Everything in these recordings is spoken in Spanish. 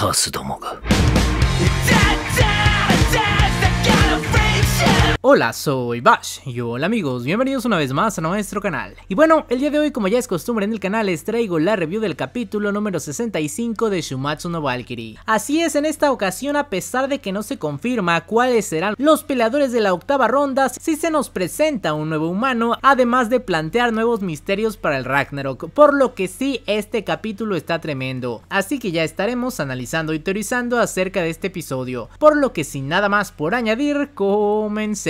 カースどもが。Hola, soy Bash y hola amigos, bienvenidos una vez más a nuestro canal. Y bueno, el día de hoy como ya es costumbre en el canal les traigo la review del capítulo número 65 de Shumatsu no Valkyrie. Así es, en esta ocasión a pesar de que no se confirma cuáles serán los peleadores de la octava ronda, si se nos presenta un nuevo humano, además de plantear nuevos misterios para el Ragnarok, por lo que sí, este capítulo está tremendo. Así que ya estaremos analizando y teorizando acerca de este episodio, por lo que sin nada más por añadir, comencemos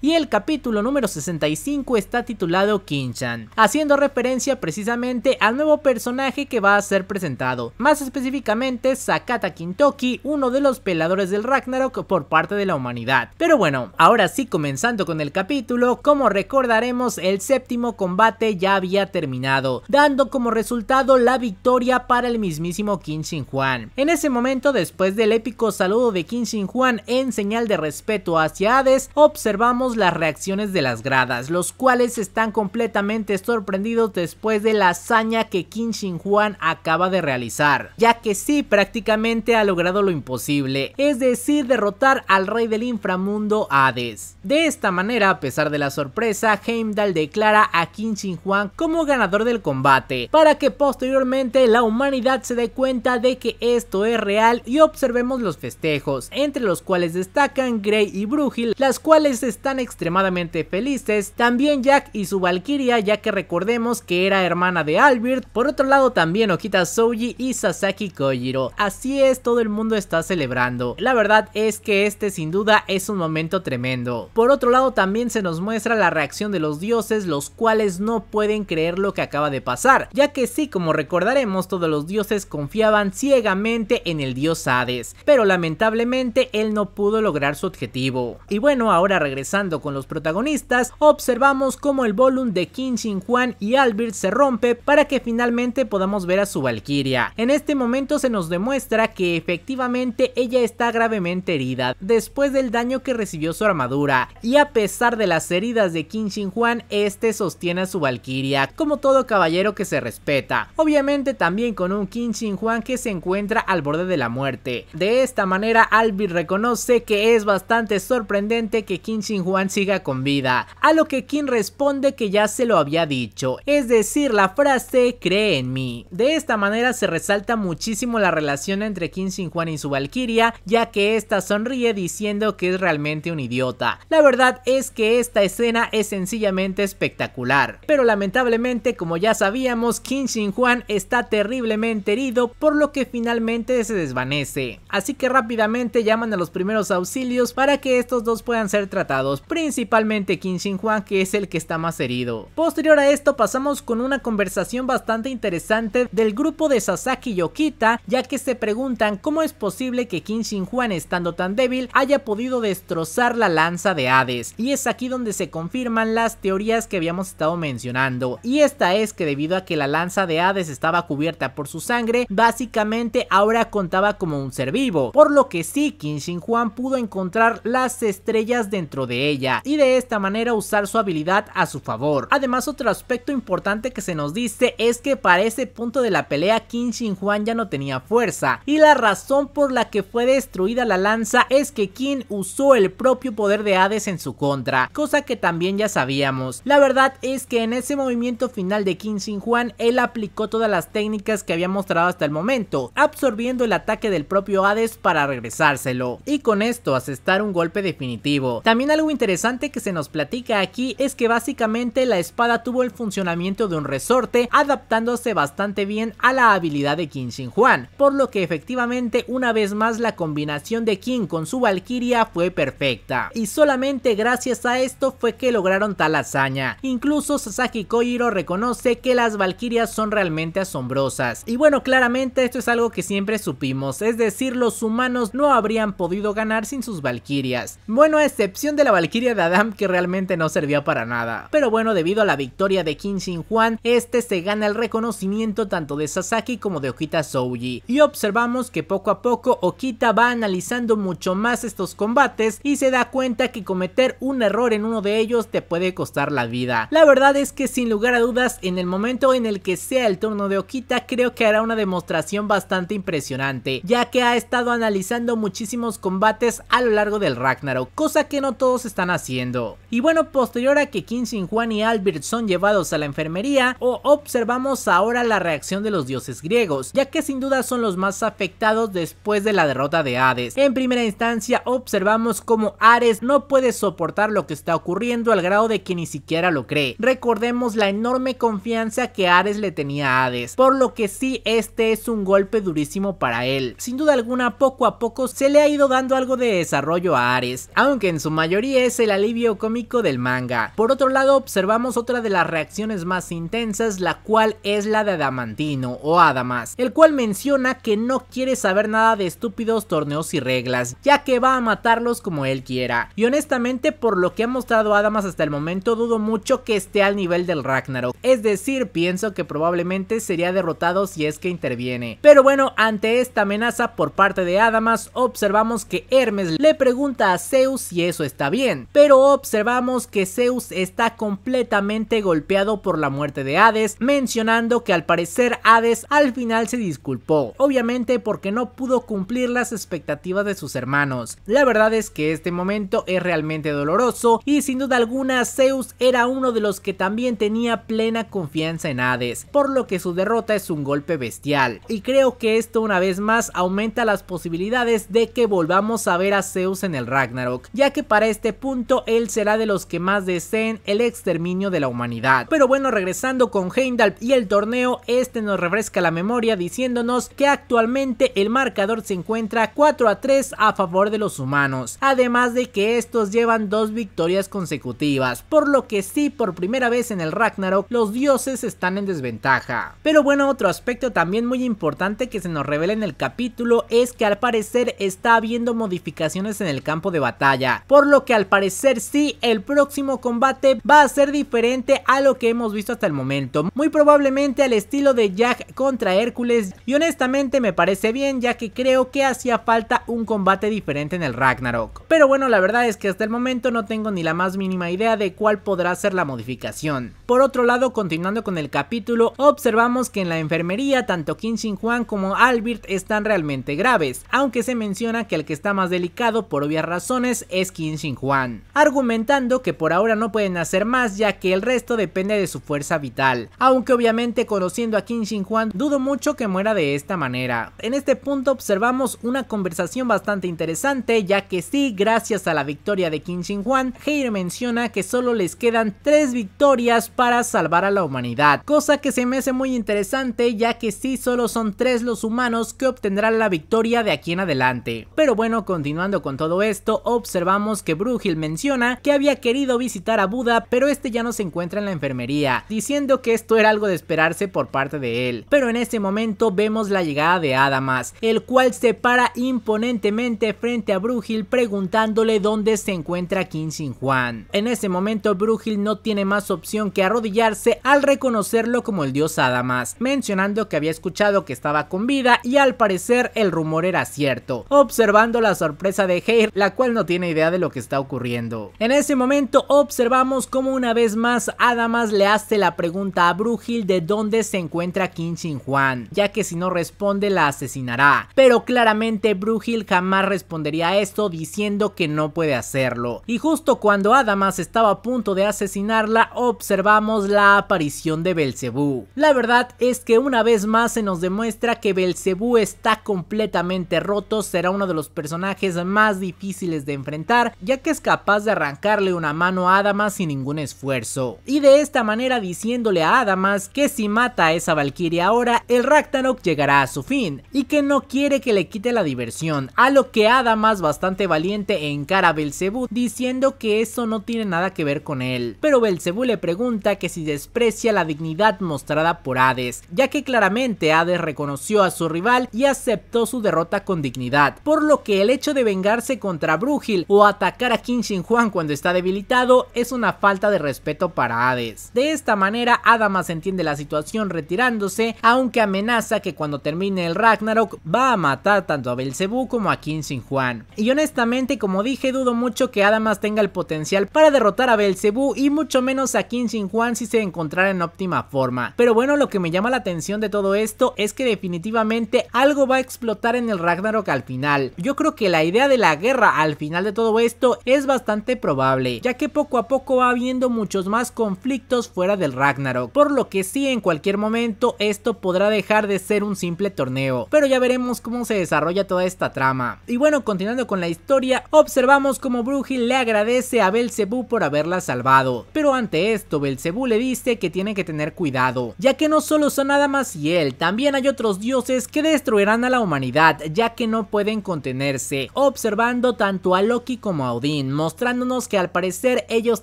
y el capítulo número 65 está titulado Kinshan, haciendo referencia precisamente al nuevo personaje que va a ser presentado, más específicamente Sakata Kintoki, uno de los peladores del Ragnarok por parte de la humanidad. Pero bueno, ahora sí comenzando con el capítulo, como recordaremos el séptimo combate ya había terminado, dando como resultado la victoria para el mismísimo Kinshin Juan. En ese momento, después del épico saludo de Kinshin Juan en señal de respeto hacia Hades, observamos las reacciones de las gradas, los cuales están completamente sorprendidos después de la hazaña que Kim shin acaba de realizar, ya que sí prácticamente ha logrado lo imposible, es decir derrotar al rey del inframundo Hades. De esta manera, a pesar de la sorpresa, Heimdall declara a Kim shin como ganador del combate, para que posteriormente la humanidad se dé cuenta de que esto es real y observemos los festejos, entre los cuales destacan Grey y Brugil, las cuales están extremadamente felices. También Jack y su Valkyria, ya que recordemos que era hermana de Albert. Por otro lado también Okita Soji y Sasaki Kojiro. Así es, todo el mundo está celebrando. La verdad es que este sin duda es un momento tremendo. Por otro lado también se nos muestra la reacción de los dioses, los cuales no pueden creer lo que acaba de pasar, ya que sí, como recordaremos, todos los dioses confiaban ciegamente en el dios Hades, pero lamentablemente él no pudo lograr su objetivo. Y bueno, ahora regresando con los protagonistas, observamos cómo el volumen de Qin Shin Juan y Albert se rompe para que finalmente podamos ver a su Valkyria. En este momento se nos demuestra que efectivamente ella está gravemente herida después del daño que recibió su armadura y a pesar de las heridas de Qin Shin Juan, este sostiene a su Valkyria como todo caballero que se respeta. Obviamente también con un Qin Shin Juan que se encuentra al borde de la muerte. De esta manera Albert reconoce que es bastante sorprendente que Qin Shin Juan siga con vida, a lo que King responde que ya se lo había dicho, es decir, la frase cree en mí. De esta manera se resalta muchísimo la relación entre Kim Sin Juan y su Valkyria, ya que esta sonríe diciendo que es realmente un idiota. La verdad es que esta escena es sencillamente espectacular, pero lamentablemente como ya sabíamos, Kim sin Juan está terriblemente herido, por lo que finalmente se desvanece. Así que rápidamente llaman a los primeros auxilios para que estos dos puedan ser tratados, principalmente Kim Shin Hwan que es el que está más herido. Posterior a esto pasamos con una conversación bastante interesante del grupo de Sasaki y Okita ya que se preguntan cómo es posible que Kim Shin Juan, estando tan débil haya podido destrozar la lanza de Hades y es aquí donde se confirman las teorías que habíamos estado mencionando y esta es que debido a que la lanza de Hades estaba cubierta por su sangre básicamente ahora contaba como un ser vivo por lo que sí Kim Shin Juan pudo encontrar las estrellas dentro de ella y de esta manera usar su habilidad a su favor. Además otro aspecto importante que se nos dice es que para ese punto de la pelea Qin Sin Juan ya no tenía fuerza y la razón por la que fue destruida la lanza es que Qin usó el propio poder de Hades en su contra, cosa que también ya sabíamos. La verdad es que en ese movimiento final de Qin Shin Juan él aplicó todas las técnicas que había mostrado hasta el momento, absorbiendo el ataque del propio Hades para regresárselo y con esto asestar un golpe definitivo. También algo interesante interesante que se nos platica aquí es que básicamente la espada tuvo el funcionamiento de un resorte, adaptándose bastante bien a la habilidad de Qin Shi por lo que efectivamente una vez más la combinación de Qin con su Valkyria fue perfecta, y solamente gracias a esto fue que lograron tal hazaña. Incluso Sasaki Kojiro reconoce que las Valkyrias son realmente asombrosas, y bueno, claramente esto es algo que siempre supimos, es decir, los humanos no habrían podido ganar sin sus Valkyrias. Bueno, a excepción de la Valkyria de Adam que realmente no servía para nada. Pero bueno, debido a la victoria de Kim Shin Juan, este se gana el reconocimiento tanto de Sasaki como de Okita Souji. Y observamos que poco a poco Okita va analizando mucho más estos combates y se da cuenta que cometer un error en uno de ellos te puede costar la vida. La verdad es que sin lugar a dudas, en el momento en el que sea el turno de Okita, creo que hará una demostración bastante impresionante, ya que ha estado analizando muchísimos combates a lo largo del Ragnarok, cosa que no todos están haciendo. Y bueno, posterior a que Kim Juan y Albert son llevados a la enfermería, observamos ahora la reacción de los dioses griegos, ya que sin duda son los más afectados después de la derrota de Hades. En primera instancia observamos cómo Ares no puede soportar lo que está ocurriendo al grado de que ni siquiera lo cree. Recordemos la enorme confianza que Ares le tenía a Hades, por lo que sí este es un golpe durísimo para él. Sin duda alguna poco a poco se le ha ido dando algo de desarrollo a Ares, aunque en su mayoría es el alivio cómico del manga. Por otro lado, observamos otra de las reacciones más intensas, la cual es la de Adamantino o Adamas, el cual menciona que no quiere saber nada de estúpidos torneos y reglas, ya que va a matarlos como él quiera. Y honestamente, por lo que ha mostrado Adamas hasta el momento, dudo mucho que esté al nivel del Ragnarok. Es decir, pienso que probablemente sería derrotado si es que interviene. Pero bueno, ante esta amenaza por parte de Adamas, observamos que Hermes le pregunta a Zeus si eso está bien pero observamos que Zeus está completamente golpeado por la muerte de Hades, mencionando que al parecer Hades al final se disculpó, obviamente porque no pudo cumplir las expectativas de sus hermanos. La verdad es que este momento es realmente doloroso y sin duda alguna Zeus era uno de los que también tenía plena confianza en Hades, por lo que su derrota es un golpe bestial. Y creo que esto una vez más aumenta las posibilidades de que volvamos a ver a Zeus en el Ragnarok, ya que para este punto punto él será de los que más deseen el exterminio de la humanidad. Pero bueno, regresando con Heimdall y el torneo, este nos refresca la memoria diciéndonos que actualmente el marcador se encuentra 4 a 3 a favor de los humanos, además de que estos llevan dos victorias consecutivas, por lo que sí por primera vez en el Ragnarok los dioses están en desventaja. Pero bueno, otro aspecto también muy importante que se nos revela en el capítulo es que al parecer está habiendo modificaciones en el campo de batalla, por lo que al parecer sí, el próximo combate va a ser diferente a lo que hemos visto hasta el momento. Muy probablemente al estilo de Jack contra Hércules y honestamente me parece bien ya que creo que hacía falta un combate diferente en el Ragnarok. Pero bueno, la verdad es que hasta el momento no tengo ni la más mínima idea de cuál podrá ser la modificación. Por otro lado, continuando con el capítulo, observamos que en la enfermería tanto Kim Shin Juan como Albert están realmente graves, aunque se menciona que el que está más delicado por obvias razones es Kim Shin Juan argumentando que por ahora no pueden hacer más ya que el resto depende de su fuerza vital, aunque obviamente conociendo a Kim Shin Juan dudo mucho que muera de esta manera. En este punto observamos una conversación bastante interesante ya que sí, gracias a la victoria de Kim Shin Juan Heir menciona que solo les quedan tres victorias para salvar a la humanidad, cosa que se me hace muy interesante ya que sí solo son tres los humanos que obtendrán la victoria de aquí en adelante. Pero bueno, continuando con todo esto, observamos que Brugil menciona que había querido visitar a Buda, pero este ya no se encuentra en la enfermería, diciendo que esto era algo de esperarse por parte de él. Pero en este momento vemos la llegada de Adamas, el cual se para imponentemente frente a Brugil preguntándole dónde se encuentra Kim Sin Juan. En ese momento Brugil no tiene más opción que arrodillarse al reconocerlo como el dios Adamas, mencionando que había escuchado que estaba con vida y al parecer el rumor era cierto, observando la sorpresa de Heir, la cual no tiene idea de lo que está ocurriendo en ese momento observamos como una vez más Adamas le hace la pregunta a Brujil de dónde se encuentra King Shin Juan, ya que si no responde la asesinará, pero claramente Brujil jamás respondería a esto diciendo que no puede hacerlo. Y justo cuando Adamas estaba a punto de asesinarla, observamos la aparición de Belcebú. La verdad es que una vez más se nos demuestra que Belcebú está completamente roto, será uno de los personajes más difíciles de enfrentar, ya que es capaz capaz de arrancarle una mano a Adamas sin ningún esfuerzo. Y de esta manera diciéndole a Adamas que si mata a esa Valkyrie ahora, el Ragnarok llegará a su fin y que no quiere que le quite la diversión, a lo que Adamas bastante valiente encara a Belcebú diciendo que eso no tiene nada que ver con él. Pero Belcebú le pregunta que si desprecia la dignidad mostrada por Hades, ya que claramente Hades reconoció a su rival y aceptó su derrota con dignidad, por lo que el hecho de vengarse contra Brújil o atacar a King King Juan cuando está debilitado es una falta de respeto para Hades. De esta manera Adamas entiende la situación retirándose, aunque amenaza que cuando termine el Ragnarok va a matar tanto a Belcebú como a King Juan. Y honestamente como dije dudo mucho que Adamas tenga el potencial para derrotar a Belcebú y mucho menos a King Juan si se encontrara en óptima forma. Pero bueno lo que me llama la atención de todo esto es que definitivamente algo va a explotar en el Ragnarok al final. Yo creo que la idea de la guerra al final de todo esto es bastante probable, ya que poco a poco va habiendo muchos más conflictos fuera del Ragnarok, por lo que sí en cualquier momento esto podrá dejar de ser un simple torneo, pero ya veremos cómo se desarrolla toda esta trama. Y bueno, continuando con la historia, observamos como Brugil le agradece a Belcebú por haberla salvado, pero ante esto Belcebú le dice que tiene que tener cuidado, ya que no solo son nada más y él, también hay otros dioses que destruirán a la humanidad, ya que no pueden contenerse, observando tanto a Loki como a Odin mostrándonos que al parecer ellos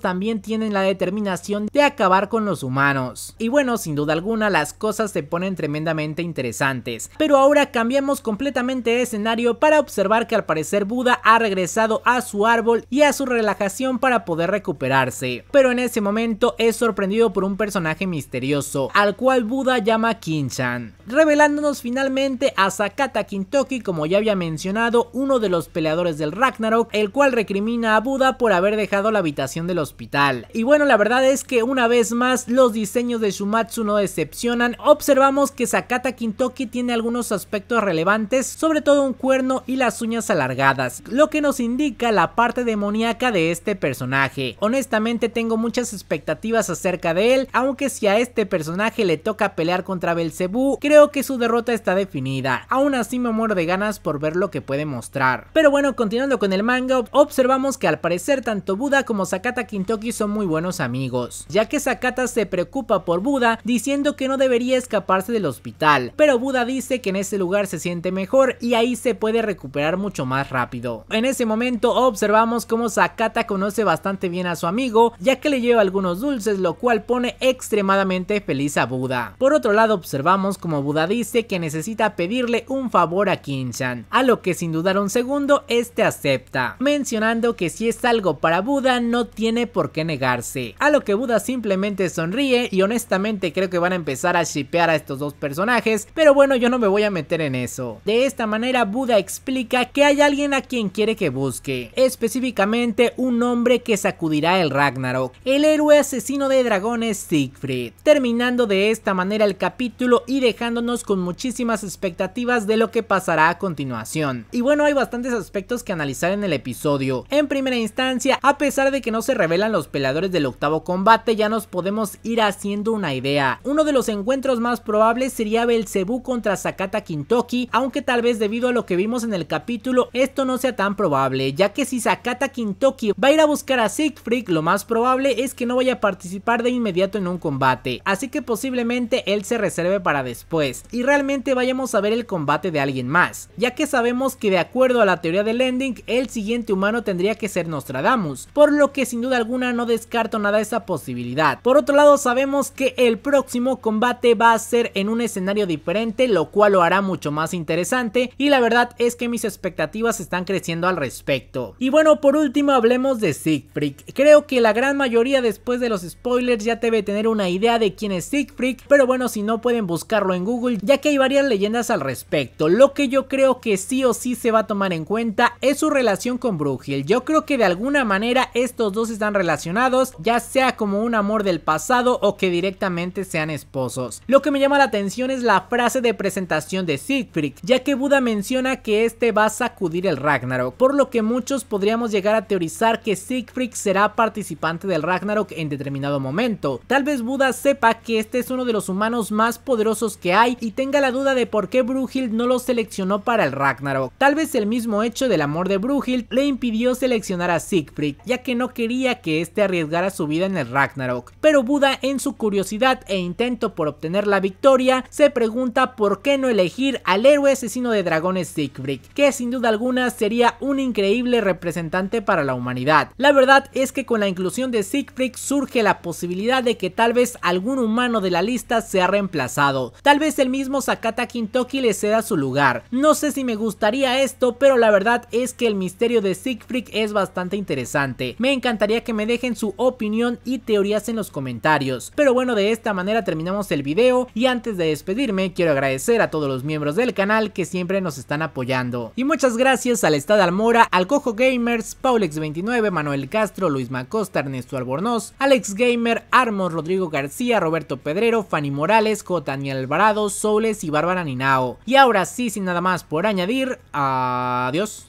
también tienen la determinación de acabar con los humanos. Y bueno, sin duda alguna las cosas se ponen tremendamente interesantes, pero ahora cambiamos completamente de escenario para observar que al parecer Buda ha regresado a su árbol y a su relajación para poder recuperarse, pero en ese momento es sorprendido por un personaje misterioso, al cual Buda llama Kinshan revelándonos finalmente a Sakata Kintoki como ya había mencionado, uno de los peleadores del Ragnarok, el cual recrimina a Buda por haber dejado la habitación del hospital. Y bueno, la verdad es que una vez más los diseños de Shumatsu no decepcionan. Observamos que Sakata Kintoki tiene algunos aspectos relevantes, sobre todo un cuerno y las uñas alargadas, lo que nos indica la parte demoníaca de este personaje. Honestamente tengo muchas expectativas acerca de él, aunque si a este personaje le toca pelear contra Belcebú, creo que su derrota está definida. Aún así me muero de ganas por ver lo que puede mostrar. Pero bueno, continuando con el manga, observamos que al parecer tanto Buda como Sakata Kintoki son muy buenos amigos, ya que Sakata se preocupa por Buda diciendo que no debería escaparse del hospital, pero Buda dice que en ese lugar se siente mejor y ahí se puede recuperar mucho más rápido. En ese momento observamos cómo Sakata conoce bastante bien a su amigo, ya que le lleva algunos dulces, lo cual pone extremadamente feliz a Buda. Por otro lado observamos como Buda dice que necesita pedirle un favor a Kinchan, a lo que sin dudar un segundo este acepta, mencionando que si es algo para Buda no tiene por qué negarse. A lo que Buda simplemente sonríe y honestamente creo que van a empezar a shipear a estos dos personajes, pero bueno yo no me voy a meter en eso. De esta manera Buda explica que hay alguien a quien quiere que busque, específicamente un hombre que sacudirá el Ragnarok, el héroe asesino de dragones Siegfried. Terminando de esta manera el capítulo y dejándonos con muchísimas expectativas de lo que pasará a continuación. Y bueno hay bastantes aspectos que analizar en el episodio. En primer instancia, a pesar de que no se revelan los peladores del octavo combate, ya nos podemos ir haciendo una idea. Uno de los encuentros más probables sería Belcebú contra Sakata Kintoki, aunque tal vez debido a lo que vimos en el capítulo, esto no sea tan probable, ya que si Sakata Kintoki va a ir a buscar a Siegfried, lo más probable es que no vaya a participar de inmediato en un combate, así que posiblemente él se reserve para después, y realmente vayamos a ver el combate de alguien más, ya que sabemos que de acuerdo a la teoría del ending, el siguiente humano tendría que ser nos Nostradamus, por lo que sin duda alguna no descarto nada de esa posibilidad. Por otro lado sabemos que el próximo combate va a ser en un escenario diferente, lo cual lo hará mucho más interesante y la verdad es que mis expectativas están creciendo al respecto. Y bueno, por último hablemos de Siegfried. Creo que la gran mayoría después de los spoilers ya debe tener una idea de quién es Siegfried, pero bueno, si no pueden buscarlo en Google, ya que hay varias leyendas al respecto. Lo que yo creo que sí o sí se va a tomar en cuenta es su relación con Brugil. Yo creo que de alguna manera estos dos están relacionados, ya sea como un amor del pasado o que directamente sean esposos. Lo que me llama la atención es la frase de presentación de Siegfried, ya que Buda menciona que este va a sacudir el Ragnarok, por lo que muchos podríamos llegar a teorizar que Siegfried será participante del Ragnarok en determinado momento. Tal vez Buda sepa que este es uno de los humanos más poderosos que hay y tenga la duda de por qué Bruhild no lo seleccionó para el Ragnarok. Tal vez el mismo hecho del amor de Bruhild le impidió seleccionar a Siegfried, ya que no quería que este arriesgara su vida en el Ragnarok. Pero Buda, en su curiosidad e intento por obtener la victoria, se pregunta por qué no elegir al héroe asesino de dragones Siegfried, que sin duda alguna sería un increíble representante para la humanidad. La verdad es que con la inclusión de Siegfried surge la posibilidad de que tal vez algún humano de la lista sea reemplazado. Tal vez el mismo Sakata Kintoki le ceda su lugar. No sé si me gustaría esto, pero la verdad es que el misterio de Siegfried es bastante bastante interesante. Me encantaría que me dejen su opinión y teorías en los comentarios. Pero bueno, de esta manera terminamos el video y antes de despedirme quiero agradecer a todos los miembros del canal que siempre nos están apoyando. Y muchas gracias al Estado Almora, al Cojo Gamers, Paulex29, Manuel Castro, Luis Macosta, Ernesto Albornoz, Alex Gamer, Armos, Rodrigo García, Roberto Pedrero, Fanny Morales, J. Daniel Alvarado, Soules y Bárbara Ninao. Y ahora sí, sin nada más por añadir, adiós.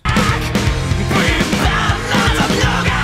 not a blogger.